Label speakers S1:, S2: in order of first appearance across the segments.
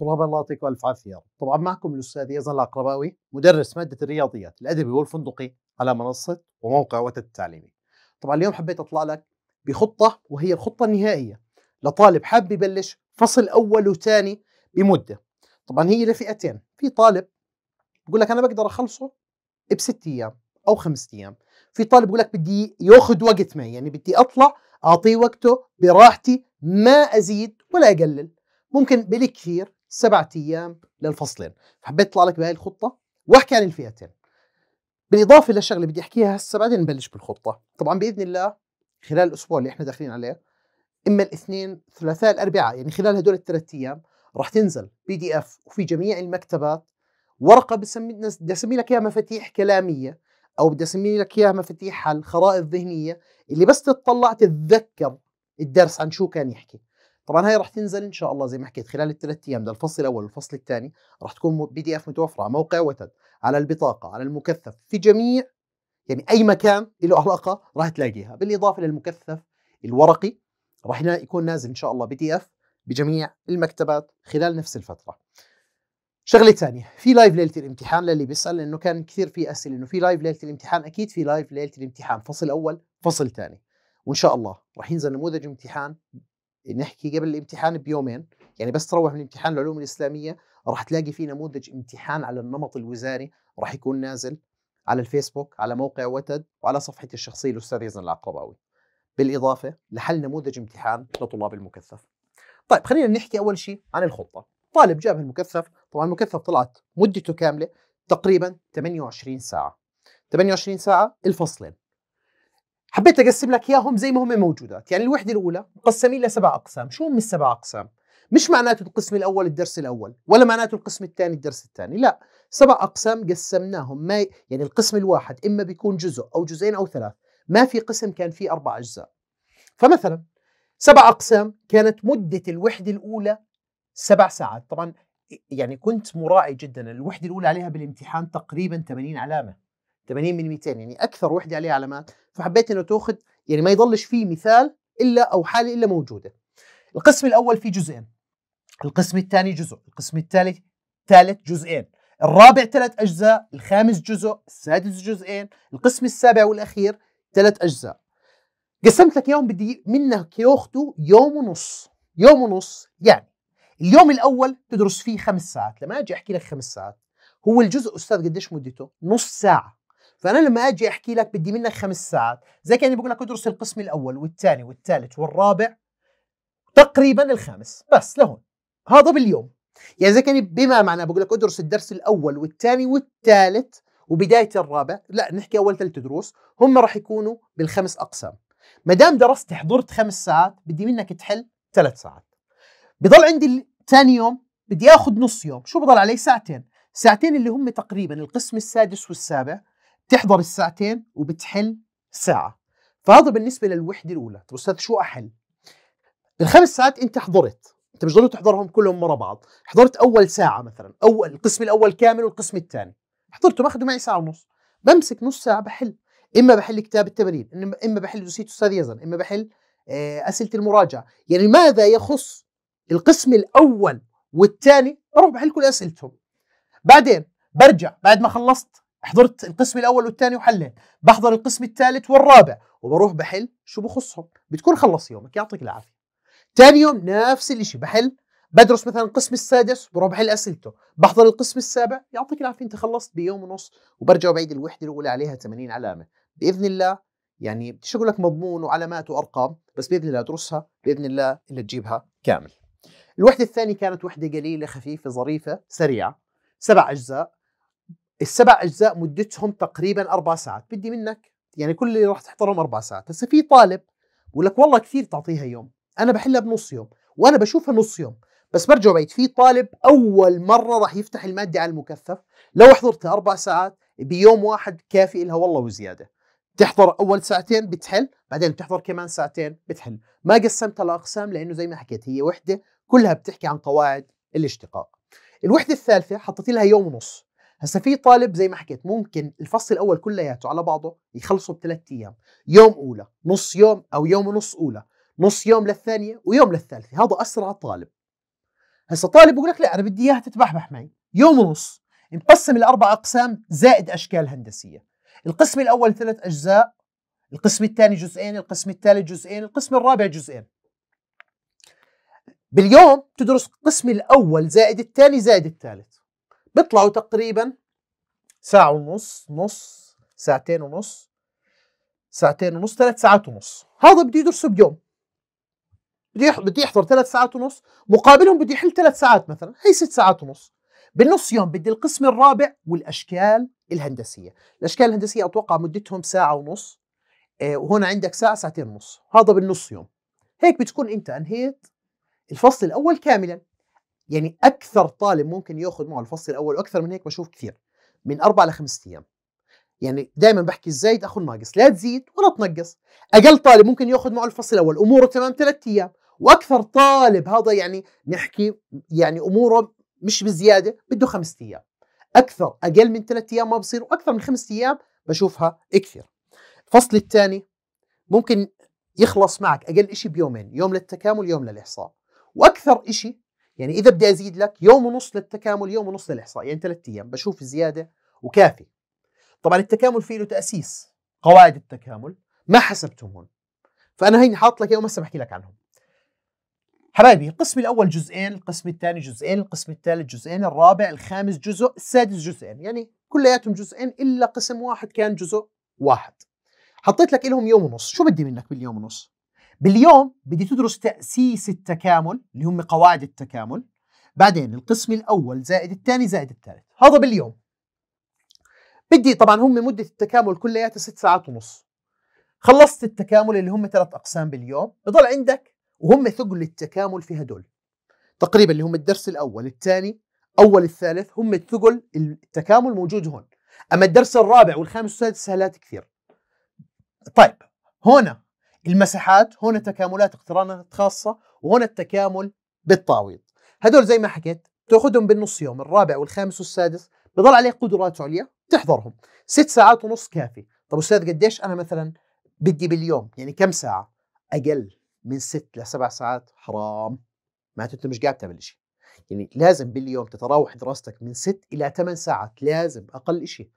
S1: طلاب الله يعطيكم الف عافيه طبعا معكم الاستاذ يزن العقرباوي مدرس ماده الرياضيات الادبي والفندقي على منصه وموقع وتد التعليمي طبعا اليوم حبيت اطلع لك بخطه وهي الخطه النهائيه لطالب حاب يبلش فصل اول وثاني بمده طبعا هي لفئتين في طالب بقول لك انا بقدر اخلصه بست ايام او خمس ايام في طالب بقول لك بدي ياخذ وقت معي يعني بدي اطلع اعطيه وقته براحتي ما ازيد ولا اقلل ممكن بالكثير سبعة أيام للفصلين فحبيت أطلع لك بهاي الخطة وأحكي عن الفئتين بالإضافة لشغلة بدي أحكيها هسه بعدين نبلش بالخطة طبعا بإذن الله خلال الأسبوع اللي إحنا داخلين عليه إما الاثنين ثلاثاء الأربعاء يعني خلال هدول الثلاث أيام راح تنزل بي دي اف وفي جميع المكتبات ورقه بسمي بدي اسمي لك اياها مفاتيح كلاميه او بدي اسمي لك اياها مفاتيح حل خرائط ذهنيه اللي بس تتطلع تتذكر الدرس عن شو كان يحكي طبعا هي راح تنزل ان شاء الله زي ما حكيت خلال الثلاث ايام ده الفصل الاول والفصل الثاني راح تكون بي دي اف متوفره على موقع وتد على البطاقه على المكثف في جميع يعني اي مكان له علاقه راح تلاقيها بالاضافه للمكثف الورقي راح يكون نازل ان شاء الله بي دي اف بجميع المكتبات خلال نفس الفتره شغله ثانيه في لايف ليله الامتحان للي بيسال لانه كان كثير في اسئله انه في لايف ليله الامتحان اكيد في لايف ليله الامتحان فصل اول فصل ثاني وان شاء الله راح ينزل نموذج امتحان نحكي قبل الامتحان بيومين يعني بس تروح من امتحان العلوم الاسلاميه راح تلاقي في نموذج امتحان على النمط الوزاري راح يكون نازل على الفيسبوك على موقع وتد وعلى صفحتي الشخصيه الاستاذ يزن العقرباوي بالاضافه لحل نموذج امتحان لطلاب المكثف طيب خلينا نحكي اول شيء عن الخطه طالب جاب المكثف طبعا المكثف طلعت مدته كامله تقريبا 28 ساعه 28 ساعه الفصلين حبيت اقسم لك اياهم زي ما هم موجودات يعني الوحده الاولى مقسمين لسبع اقسام شو هم السبع اقسام مش معناته القسم الاول الدرس الاول ولا معناته القسم الثاني الدرس الثاني لا سبع اقسام قسمناهم ما يعني القسم الواحد اما بيكون جزء او جزئين او ثلاث ما في قسم كان فيه اربع اجزاء فمثلا سبع اقسام كانت مده الوحده الاولى سبع ساعات طبعا يعني كنت مراعي جدا الوحده الاولى عليها بالامتحان تقريبا 80 علامه 80 من 200 يعني اكثر وحده عليها علامات فحبيت انه تاخذ يعني ما يضلش فيه مثال الا او حاله الا موجوده القسم الاول فيه جزئين القسم الثاني جزء القسم الثالث ثالث جزئين الرابع ثلاث اجزاء الخامس جزء السادس جزئين القسم السابع والاخير ثلاث اجزاء قسمت لك يوم بدي منك ياخذوا يوم ونص يوم ونص يعني اليوم الاول تدرس فيه خمس ساعات لما اجي احكي لك خمس ساعات هو الجزء استاذ قديش مدته نص ساعه فانا لما اجي احكي لك بدي منك خمس ساعات زي كاني بقول لك ادرس القسم الاول والثاني والثالث والرابع تقريبا الخامس بس لهون هذا باليوم يعني زي كاني بما معناه بقول لك ادرس الدرس الاول والثاني والثالث وبدايه الرابع لا نحكي اول ثلاث دروس هم راح يكونوا بالخمس اقسام ما دام درست حضرت خمس ساعات بدي منك تحل ثلاث ساعات بضل عندي ثاني يوم بدي اخذ نص يوم شو بضل علي ساعتين ساعتين اللي هم تقريبا القسم السادس والسابع بتحضر الساعتين وبتحل ساعة فهذا بالنسبة للوحدة الأولى طب أستاذ شو أحل؟ الخمس ساعات أنت حضرت أنت مش ضروري تحضرهم كلهم ورا بعض حضرت أول ساعة مثلا أول القسم الأول كامل والقسم الثاني حضرته ماخذه معي ساعة ونص بمسك نص ساعة بحل اما بحل كتاب التمرين اما بحل دوسية استاذ يزن اما بحل آه، اسئله المراجعه يعني ماذا يخص القسم الاول والثاني بروح بحل كل اسئلتهم بعدين برجع بعد ما خلصت حضرت القسم الاول والثاني وحليت بحضر القسم الثالث والرابع وبروح بحل شو بخصهم بتكون خلص يومك يعطيك العافيه ثاني يوم نفس الشيء بحل بدرس مثلا القسم السادس بروح بحل اسئلته بحضر القسم السابع يعطيك العافيه انت خلصت بيوم ونص وبرجع بعيد الوحده الاولى عليها 80 علامه باذن الله يعني بديش اقول لك مضمون وعلامات وارقام بس باذن الله ادرسها باذن الله اللي تجيبها كامل الوحده الثانيه كانت وحده قليله خفيفه ظريفه سريعه سبع اجزاء السبع اجزاء مدتهم تقريبا اربع ساعات بدي منك يعني كل اللي راح تحضرهم اربع ساعات هسه في طالب بقول لك والله كثير تعطيها يوم انا بحلها بنص يوم وانا بشوفها نص يوم بس برجع بعيد في طالب اول مره راح يفتح الماده على المكثف لو حضرتها اربع ساعات بيوم واحد كافي لها والله وزياده تحضر اول ساعتين بتحل بعدين بتحضر كمان ساعتين بتحل ما قسمتها لاقسام لانه زي ما حكيت هي وحده كلها بتحكي عن قواعد الاشتقاق الوحده الثالثه حطيت لها يوم ونص هسا في طالب زي ما حكيت ممكن الفصل الاول كلياته على بعضه يخلصه بثلاث ايام يوم اولى نص يوم او يوم ونص اولى نص يوم للثانيه ويوم للثالثه هذا اسرع طالب هسا طالب بقول لك لا انا بدي اياها تتبحبح معي يوم ونص مقسم الاربع اقسام زائد اشكال هندسيه القسم الاول ثلاث اجزاء القسم الثاني جزئين القسم الثالث جزئين القسم الرابع جزئين باليوم تدرس القسم الاول زائد الثاني زائد الثالث بيطلعوا تقريبا ساعة ونص نص ساعتين ونص ساعتين ونص ثلاث ساعات ونص هذا بده يدرسه بيوم بدي بدي يحضر ثلاث ساعات ونص مقابلهم بدي يحل ثلاث ساعات مثلا هي ست ساعات ونص بالنص يوم بدي القسم الرابع والاشكال الهندسيه الاشكال الهندسيه اتوقع مدتهم ساعه ونص آه، وهنا عندك ساعه ساعتين ونص هذا بالنص يوم هيك بتكون انت انهيت الفصل الاول كاملا يعني اكثر طالب ممكن ياخذ معه الفصل الاول واكثر من هيك بشوف كثير من اربع لخمس ايام يعني دائما بحكي الزايد اخو الناقص لا تزيد ولا تنقص اقل طالب ممكن ياخذ معه الفصل الاول اموره تمام ثلاث ايام واكثر طالب هذا يعني نحكي يعني اموره مش بزياده بده خمس ايام اكثر اقل من ثلاث ايام ما بصير واكثر من خمس ايام بشوفها كثير الفصل الثاني ممكن يخلص معك اقل شيء بيومين يوم للتكامل يوم للاحصاء واكثر شيء يعني اذا بدي ازيد لك يوم ونص للتكامل يوم ونص للاحصاء يعني ثلاث ايام بشوف الزياده وكافي طبعا التكامل فيه له تاسيس قواعد التكامل ما حسبتهم هون فانا هيني حاط لك اياهم هسه بحكي لك عنهم حبايبي القسم الاول جزئين القسم الثاني جزئين القسم الثالث جزئين الرابع الخامس جزء السادس جزئين يعني كلياتهم جزئين الا قسم واحد كان جزء واحد حطيت لك لهم يوم ونص شو بدي منك باليوم ونص باليوم بدي تدرس تأسيس التكامل اللي هم قواعد التكامل بعدين القسم الأول زائد الثاني زائد الثالث هذا باليوم بدي طبعا هم مدة التكامل كلياتها ست ساعات ونص خلصت التكامل اللي هم ثلاث أقسام باليوم بضل عندك وهم ثقل التكامل في هدول تقريبا اللي هم الدرس الأول الثاني أول الثالث هم الثقل التكامل موجود هون أما الدرس الرابع والخامس والسادس سهلات كثير طيب هنا المساحات هنا تكاملات اقترانات خاصة وهنا التكامل بالتعويض هدول زي ما حكيت تاخذهم بالنص يوم الرابع والخامس والسادس بضل عليك قدرات عليا تحضرهم ست ساعات ونص كافي طب استاذ قديش انا مثلا بدي باليوم يعني كم ساعة اقل من ست لسبع ساعات حرام معناته انت مش قاعد تعمل شيء يعني لازم باليوم تتراوح دراستك من ست الى ثمان ساعات لازم اقل شيء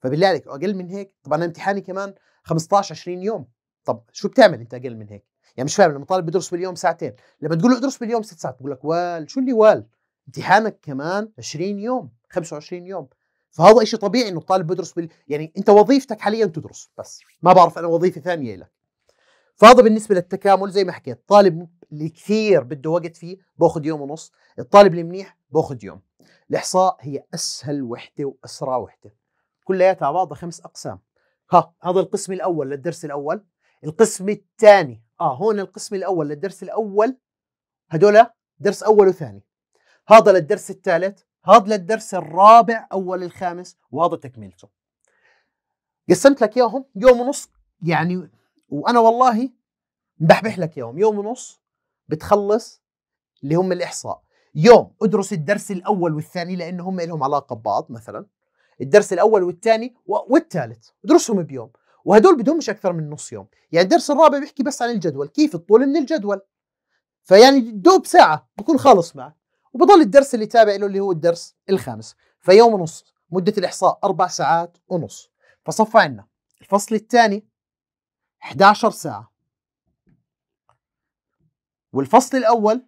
S1: فبالله عليك اقل من هيك طبعا امتحاني كمان 15 20 يوم طب شو بتعمل انت اقل من هيك يعني مش فاهم لما طالب بدرس باليوم ساعتين لما تقول له ادرس باليوم ست ساعات بقول لك وال شو اللي وال امتحانك كمان 20 يوم 25 يوم فهذا شيء طبيعي انه الطالب بدرس بال... يعني انت وظيفتك حاليا تدرس بس ما بعرف انا وظيفه ثانيه لك فهذا بالنسبه للتكامل زي ما حكيت الطالب اللي كثير بده وقت فيه باخذ يوم ونص الطالب اللي منيح باخذ يوم الاحصاء هي اسهل وحده واسرع وحده كلياتها على بعضها خمس اقسام ها هذا القسم الاول للدرس الاول القسم الثاني اه هون القسم الاول للدرس الاول هدول درس اول وثاني هذا للدرس الثالث هذا للدرس الرابع اول الخامس وهذا تكملته قسمت لك اياهم يوم ونص يعني وانا والله بحبح لك يوم يوم ونص بتخلص اللي هم الاحصاء يوم ادرس الدرس الاول والثاني لان هم لهم علاقه ببعض مثلا الدرس الاول والثاني والثالث ادرسهم بيوم وهدول بدهم مش اكثر من نص يوم يعني الدرس الرابع بيحكي بس عن الجدول كيف الطول من الجدول فيعني دوب ساعه بكون خالص معه وبضل الدرس اللي تابع له اللي هو الدرس الخامس فيوم ونص مده الاحصاء اربع ساعات ونص فصفى عنا الفصل الثاني 11 ساعه والفصل الاول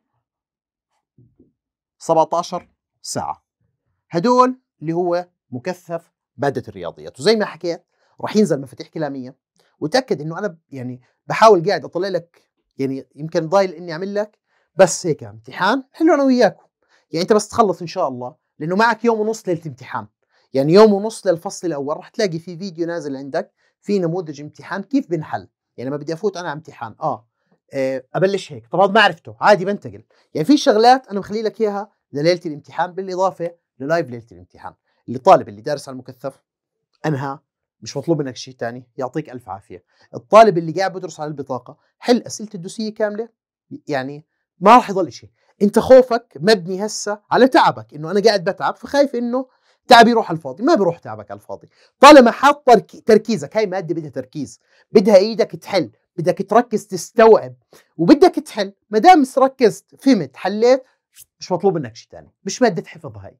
S1: 17 ساعه هدول اللي هو مكثف ماده الرياضيات وزي ما حكيت راح ينزل مفاتيح كلاميه وتاكد انه انا يعني بحاول قاعد اطلع لك يعني يمكن ضايل اني اعمل لك بس هيك امتحان حلو انا وياكم يعني انت بس تخلص ان شاء الله لانه معك يوم ونص ليله امتحان يعني يوم ونص للفصل الاول راح تلاقي في فيديو نازل عندك في نموذج امتحان كيف بنحل يعني ما بدي افوت انا على امتحان آه. آه، ابلش هيك طب ما عرفته عادي بنتقل يعني في شغلات انا مخلي لك اياها لليله الامتحان بالاضافه للايف ليله الامتحان اللي طالب اللي دارس على المكثف انهى مش مطلوب منك شيء ثاني يعطيك الف عافيه الطالب اللي قاعد بدرس على البطاقه حل اسئله الدوسيه كامله يعني ما راح يضل شيء انت خوفك مبني هسه على تعبك انه انا قاعد بتعب فخايف انه تعبي يروح على الفاضي ما بيروح تعبك على الفاضي طالما حاط تركيزك هاي ماده بدها تركيز بدها ايدك تحل بدك تركز تستوعب وبدك تحل ما دام ركزت فهمت حليت مش مطلوب منك شيء ثاني مش ماده حفظ هاي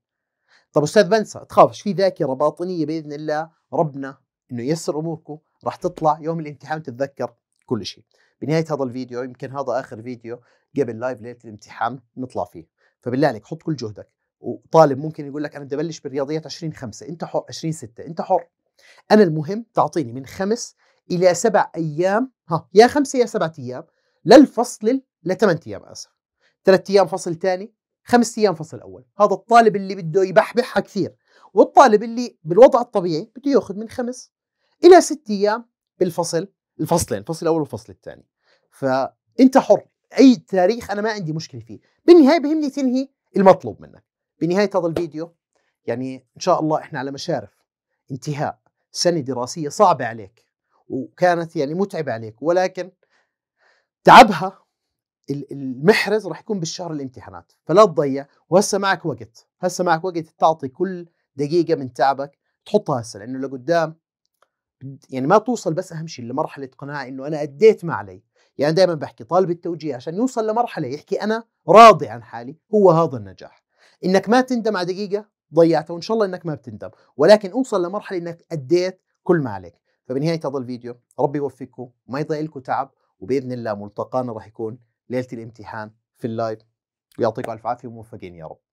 S1: طب استاذ بنسى تخافش في ذاكره باطنيه باذن الله ربنا انه ييسر اموركم راح تطلع يوم الامتحان تتذكر كل شيء بنهايه هذا الفيديو يمكن هذا اخر فيديو قبل لايف ليله الامتحان نطلع فيه فبالله عليك حط كل جهدك وطالب ممكن يقول لك انا بدي ابلش بالرياضيات 20 5 انت حر 20 6 انت حر انا المهم تعطيني من خمس الى سبع ايام ها يا خمسه يا سبعة ايام للفصل لثمان ايام اسف ثلاث ايام فصل ثاني خمس ايام فصل اول هذا الطالب اللي بده يبحبحها كثير والطالب اللي بالوضع الطبيعي بده ياخذ من خمس الى ست ايام بالفصل الفصلين الفصل الاول والفصل الثاني فانت حر اي تاريخ انا ما عندي مشكله فيه بالنهايه بهمني تنهي المطلوب منك بنهايه هذا الفيديو يعني ان شاء الله احنا على مشارف انتهاء سنه دراسيه صعبه عليك وكانت يعني متعبه عليك ولكن تعبها المحرز راح يكون بالشهر الامتحانات فلا تضيع وهسه معك وقت هسه معك وقت تعطي كل دقيقه من تعبك تحطها هسه لانه لقدام يعني ما توصل بس اهم شيء لمرحله قناعه انه انا اديت ما علي يعني دائما بحكي طالب التوجيه عشان يوصل لمرحله يحكي انا راضي عن حالي هو هذا النجاح انك ما تندم على دقيقه ضيعتها وان شاء الله انك ما بتندم ولكن اوصل لمرحله انك اديت كل ما عليك فبنهايه هذا الفيديو ربي يوفقكم وما يضيع لكم تعب وباذن الله ملتقانا راح يكون ليله الامتحان في اللايف ويعطيكم الف عافيه وموفقين يا رب